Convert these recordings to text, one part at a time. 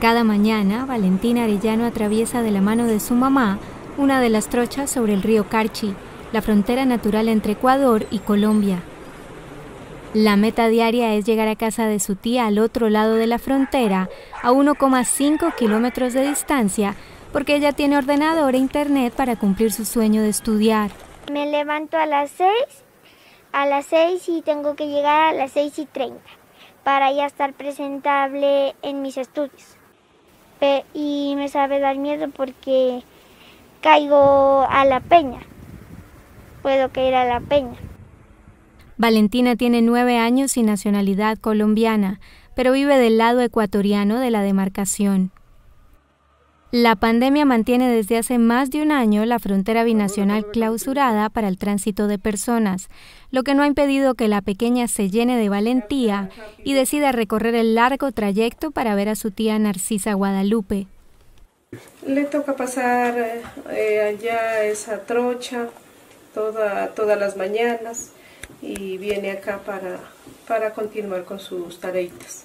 Cada mañana, Valentina Arellano atraviesa de la mano de su mamá una de las trochas sobre el río Carchi, la frontera natural entre Ecuador y Colombia. La meta diaria es llegar a casa de su tía al otro lado de la frontera, a 1,5 kilómetros de distancia, porque ella tiene ordenador e internet para cumplir su sueño de estudiar. Me levanto a las 6, a las 6 y tengo que llegar a las 6 y 30 para ya estar presentable en mis estudios y me sabe dar miedo porque caigo a la peña. Puedo caer a la peña. Valentina tiene nueve años y nacionalidad colombiana, pero vive del lado ecuatoriano de la demarcación. La pandemia mantiene desde hace más de un año la frontera binacional clausurada para el tránsito de personas, lo que no ha impedido que la pequeña se llene de valentía y decida recorrer el largo trayecto para ver a su tía Narcisa Guadalupe. Le toca pasar eh, allá esa trocha todas las mañanas y viene acá para, para continuar con sus tareitas.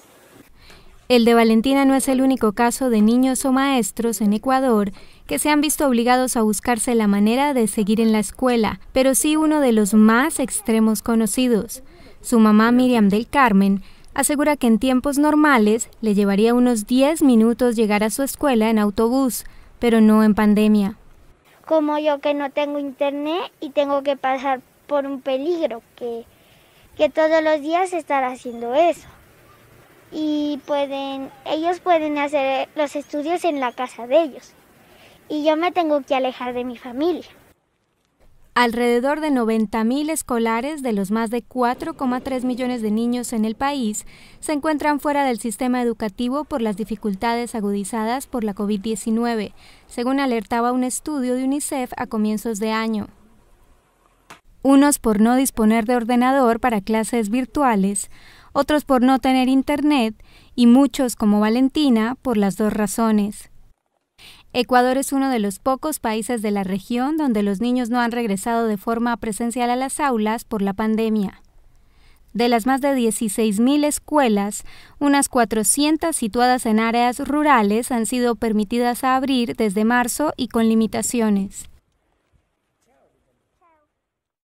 El de Valentina no es el único caso de niños o maestros en Ecuador que se han visto obligados a buscarse la manera de seguir en la escuela, pero sí uno de los más extremos conocidos. Su mamá Miriam del Carmen asegura que en tiempos normales le llevaría unos 10 minutos llegar a su escuela en autobús, pero no en pandemia. Como yo que no tengo internet y tengo que pasar por un peligro, que, que todos los días estar haciendo eso y pueden, ellos pueden hacer los estudios en la casa de ellos. Y yo me tengo que alejar de mi familia. Alrededor de 90.000 escolares de los más de 4,3 millones de niños en el país se encuentran fuera del sistema educativo por las dificultades agudizadas por la COVID-19, según alertaba un estudio de UNICEF a comienzos de año. Unos por no disponer de ordenador para clases virtuales, otros por no tener internet y muchos, como Valentina, por las dos razones. Ecuador es uno de los pocos países de la región donde los niños no han regresado de forma presencial a las aulas por la pandemia. De las más de 16.000 escuelas, unas 400 situadas en áreas rurales han sido permitidas a abrir desde marzo y con limitaciones.